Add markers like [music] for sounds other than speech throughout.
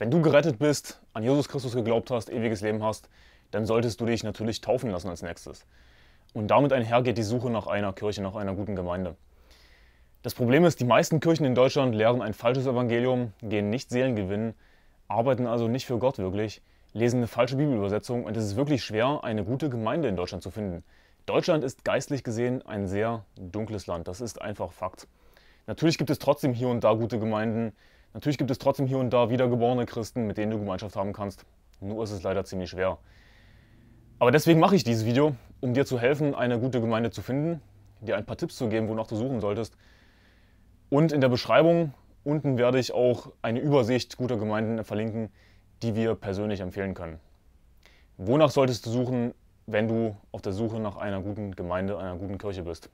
Wenn du gerettet bist, an Jesus Christus geglaubt hast, ewiges Leben hast, dann solltest du dich natürlich taufen lassen als nächstes. Und damit einher geht die Suche nach einer Kirche, nach einer guten Gemeinde. Das Problem ist, die meisten Kirchen in Deutschland lehren ein falsches Evangelium, gehen nicht Seelen gewinnen, arbeiten also nicht für Gott wirklich, lesen eine falsche Bibelübersetzung und es ist wirklich schwer, eine gute Gemeinde in Deutschland zu finden. Deutschland ist geistlich gesehen ein sehr dunkles Land, das ist einfach Fakt. Natürlich gibt es trotzdem hier und da gute Gemeinden, Natürlich gibt es trotzdem hier und da wiedergeborene Christen, mit denen du Gemeinschaft haben kannst. Nur ist es leider ziemlich schwer. Aber deswegen mache ich dieses Video, um dir zu helfen, eine gute Gemeinde zu finden, dir ein paar Tipps zu geben, wonach du suchen solltest. Und in der Beschreibung unten werde ich auch eine Übersicht guter Gemeinden verlinken, die wir persönlich empfehlen können. Wonach solltest du suchen, wenn du auf der Suche nach einer guten Gemeinde, einer guten Kirche bist?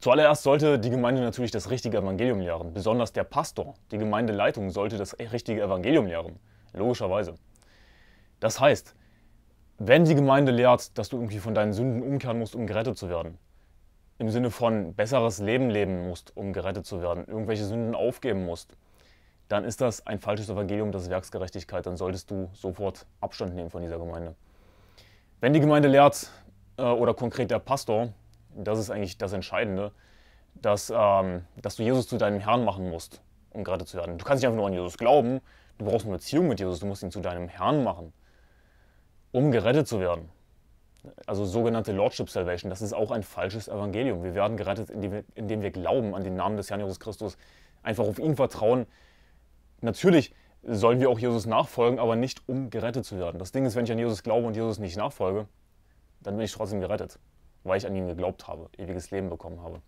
Zuallererst sollte die Gemeinde natürlich das richtige Evangelium lehren. Besonders der Pastor, die Gemeindeleitung sollte das richtige Evangelium lehren. Logischerweise. Das heißt, wenn die Gemeinde lehrt, dass du irgendwie von deinen Sünden umkehren musst, um gerettet zu werden, im Sinne von besseres Leben leben musst, um gerettet zu werden, irgendwelche Sünden aufgeben musst, dann ist das ein falsches Evangelium, das ist Werksgerechtigkeit. Dann solltest du sofort Abstand nehmen von dieser Gemeinde. Wenn die Gemeinde lehrt, äh, oder konkret der Pastor, das ist eigentlich das Entscheidende, dass, ähm, dass du Jesus zu deinem Herrn machen musst, um gerade zu werden. Du kannst nicht einfach nur an Jesus glauben, du brauchst eine Beziehung mit Jesus, du musst ihn zu deinem Herrn machen, um gerettet zu werden. Also sogenannte Lordship Salvation, das ist auch ein falsches Evangelium. Wir werden gerettet, indem wir, indem wir glauben an den Namen des Herrn Jesus Christus, einfach auf ihn vertrauen. Natürlich sollen wir auch Jesus nachfolgen, aber nicht um gerettet zu werden. Das Ding ist, wenn ich an Jesus glaube und Jesus nicht nachfolge, dann bin ich trotzdem gerettet weil ich an ihn geglaubt habe, ewiges Leben bekommen habe.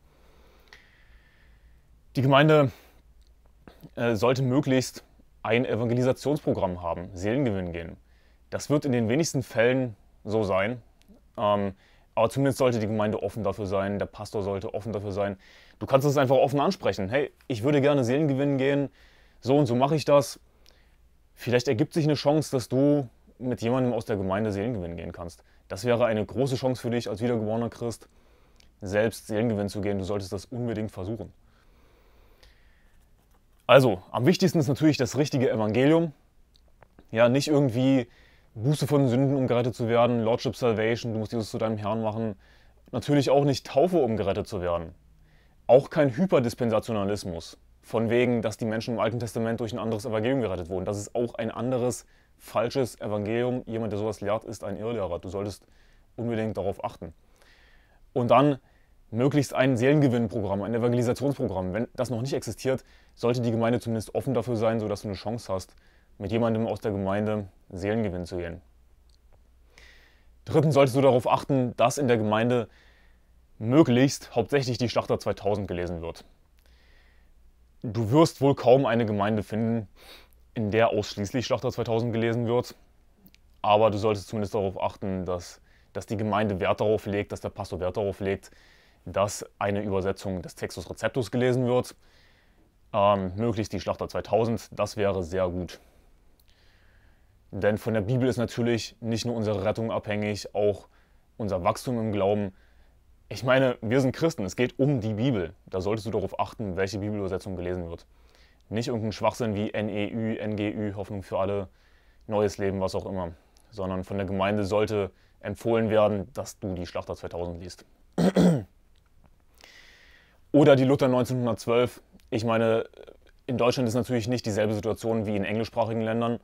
Die Gemeinde äh, sollte möglichst ein Evangelisationsprogramm haben, Seelengewinn gehen. Das wird in den wenigsten Fällen so sein. Ähm, aber zumindest sollte die Gemeinde offen dafür sein, der Pastor sollte offen dafür sein. Du kannst es einfach offen ansprechen. Hey, ich würde gerne Seelengewinn gehen, so und so mache ich das. Vielleicht ergibt sich eine Chance, dass du mit jemandem aus der Gemeinde Seelengewinn gehen kannst. Das wäre eine große Chance für dich als wiedergeborener Christ, selbst Seelengewinn zu gehen. Du solltest das unbedingt versuchen. Also, am wichtigsten ist natürlich das richtige Evangelium. Ja, nicht irgendwie Buße von Sünden, um gerettet zu werden, Lordship Salvation, du musst Jesus zu deinem Herrn machen. Natürlich auch nicht Taufe, um gerettet zu werden. Auch kein Hyperdispensationalismus, von wegen, dass die Menschen im Alten Testament durch ein anderes Evangelium gerettet wurden. Das ist auch ein anderes falsches Evangelium. Jemand, der sowas lehrt, ist ein Irrlehrer. Du solltest unbedingt darauf achten. Und dann möglichst ein Seelengewinnprogramm, ein Evangelisationsprogramm. Wenn das noch nicht existiert, sollte die Gemeinde zumindest offen dafür sein, sodass du eine Chance hast, mit jemandem aus der Gemeinde Seelengewinn zu gehen. Drittens solltest du darauf achten, dass in der Gemeinde möglichst hauptsächlich die Schlachter 2000 gelesen wird. Du wirst wohl kaum eine Gemeinde finden, in der ausschließlich Schlachter 2000 gelesen wird. Aber du solltest zumindest darauf achten, dass, dass die Gemeinde Wert darauf legt, dass der Pastor Wert darauf legt, dass eine Übersetzung des Textus Receptus gelesen wird. Ähm, möglichst die Schlachter 2000, das wäre sehr gut. Denn von der Bibel ist natürlich nicht nur unsere Rettung abhängig, auch unser Wachstum im Glauben. Ich meine, wir sind Christen, es geht um die Bibel. Da solltest du darauf achten, welche Bibelübersetzung gelesen wird. Nicht irgendeinen Schwachsinn wie NEÜ, NGÜ, Hoffnung für alle, neues Leben, was auch immer. Sondern von der Gemeinde sollte empfohlen werden, dass du die Schlachter 2000 liest. [clears throat] Oder die Luther 1912. Ich meine, in Deutschland ist natürlich nicht dieselbe Situation wie in englischsprachigen Ländern,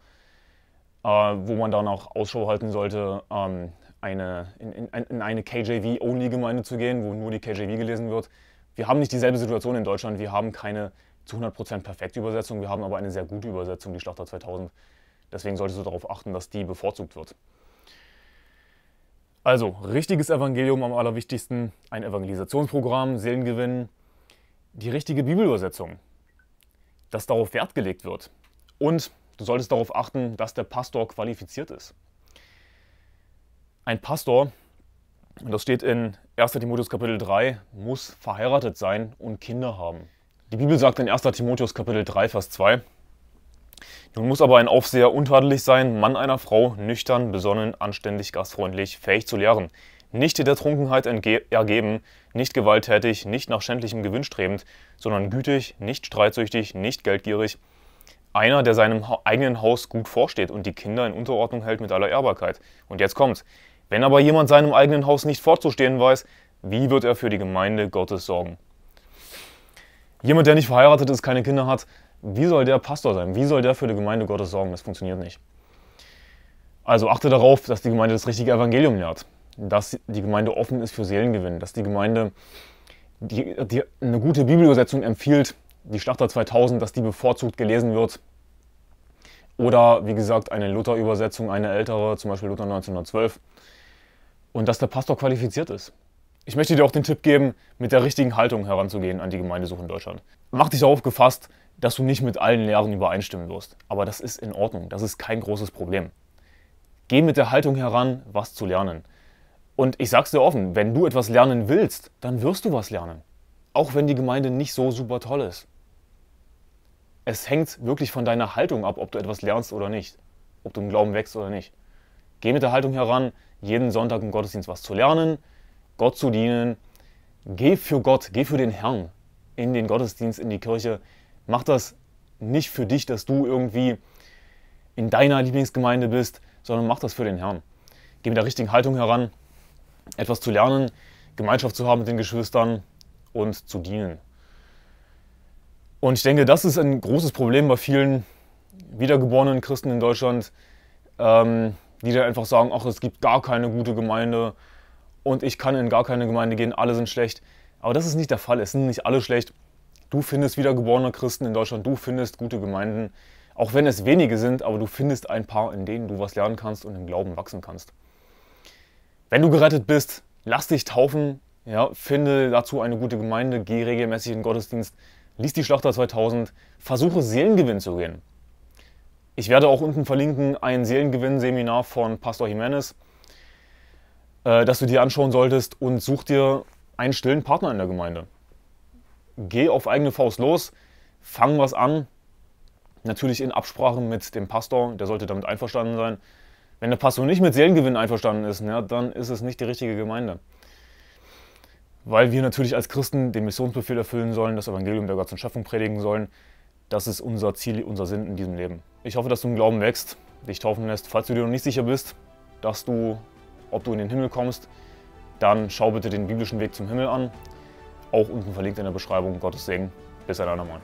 äh, wo man dann auch Ausschau halten sollte, ähm, eine, in, in, in eine KJV-Only-Gemeinde zu gehen, wo nur die KJV gelesen wird. Wir haben nicht dieselbe Situation in Deutschland. Wir haben keine zu 100% perfekte Übersetzung. Wir haben aber eine sehr gute Übersetzung, die Schlachter 2000. Deswegen solltest du darauf achten, dass die bevorzugt wird. Also, richtiges Evangelium am allerwichtigsten, ein Evangelisationsprogramm, Seelengewinn, die richtige Bibelübersetzung, dass darauf Wert gelegt wird. Und du solltest darauf achten, dass der Pastor qualifiziert ist. Ein Pastor, und das steht in 1. Timotheus Kapitel 3, muss verheiratet sein und Kinder haben. Die Bibel sagt in 1. Timotheus Kapitel 3, Vers 2, nun muss aber ein Aufseher untadelig sein, Mann einer Frau, nüchtern, besonnen, anständig, gastfreundlich, fähig zu lehren, nicht der Trunkenheit ergeben, nicht gewalttätig, nicht nach schändlichem Gewinn strebend, sondern gütig, nicht streitsüchtig, nicht geldgierig, einer, der seinem eigenen Haus gut vorsteht und die Kinder in Unterordnung hält mit aller Ehrbarkeit. Und jetzt kommt's. Wenn aber jemand seinem eigenen Haus nicht vorzustehen weiß, wie wird er für die Gemeinde Gottes sorgen? Jemand, der nicht verheiratet ist, keine Kinder hat, wie soll der Pastor sein? Wie soll der für die Gemeinde Gottes sorgen? Das funktioniert nicht. Also achte darauf, dass die Gemeinde das richtige Evangelium lehrt, dass die Gemeinde offen ist für Seelengewinn, dass die Gemeinde die, die eine gute Bibelübersetzung empfiehlt, die Schlachter 2000, dass die bevorzugt gelesen wird. Oder wie gesagt, eine Luther-Übersetzung, eine ältere, zum Beispiel Luther 1912. Und dass der Pastor qualifiziert ist. Ich möchte dir auch den Tipp geben, mit der richtigen Haltung heranzugehen an die Gemeindesuche in Deutschland. Mach dich darauf gefasst, dass du nicht mit allen Lehren übereinstimmen wirst. Aber das ist in Ordnung, das ist kein großes Problem. Geh mit der Haltung heran, was zu lernen. Und ich sag's dir offen, wenn du etwas lernen willst, dann wirst du was lernen. Auch wenn die Gemeinde nicht so super toll ist. Es hängt wirklich von deiner Haltung ab, ob du etwas lernst oder nicht. Ob du im Glauben wächst oder nicht. Geh mit der Haltung heran, jeden Sonntag im Gottesdienst was zu lernen, Gott zu dienen. Geh für Gott, geh für den Herrn in den Gottesdienst, in die Kirche. Mach das nicht für dich, dass du irgendwie in deiner Lieblingsgemeinde bist, sondern mach das für den Herrn. Geh mit der richtigen Haltung heran, etwas zu lernen, Gemeinschaft zu haben mit den Geschwistern und zu dienen. Und ich denke, das ist ein großes Problem bei vielen wiedergeborenen Christen in Deutschland, ähm, die dann einfach sagen, ach, es gibt gar keine gute Gemeinde, und ich kann in gar keine Gemeinde gehen, alle sind schlecht. Aber das ist nicht der Fall, es sind nicht alle schlecht. Du findest wiedergeborene Christen in Deutschland, du findest gute Gemeinden, auch wenn es wenige sind, aber du findest ein paar, in denen du was lernen kannst und im Glauben wachsen kannst. Wenn du gerettet bist, lass dich taufen, ja, finde dazu eine gute Gemeinde, geh regelmäßig in den Gottesdienst, lies die Schlachter 2000, versuche Seelengewinn zu gehen. Ich werde auch unten verlinken ein Seelengewinn-Seminar von Pastor Jimenez äh, das du dir anschauen solltest und such dir einen stillen Partner in der Gemeinde. Geh auf eigene Faust los, fang was an, natürlich in Absprache mit dem Pastor, der sollte damit einverstanden sein. Wenn der Pastor nicht mit Seelengewinn einverstanden ist, ja, dann ist es nicht die richtige Gemeinde. Weil wir natürlich als Christen den Missionsbefehl erfüllen sollen, das Evangelium der ganzen Schöpfung predigen sollen. Das ist unser Ziel, unser Sinn in diesem Leben. Ich hoffe, dass du im Glauben wächst, dich taufen lässt, falls du dir noch nicht sicher bist, dass du ob du in den Himmel kommst, dann schau bitte den biblischen Weg zum Himmel an. Auch unten verlinkt in der Beschreibung Gottes Segen. Bis ein andermal.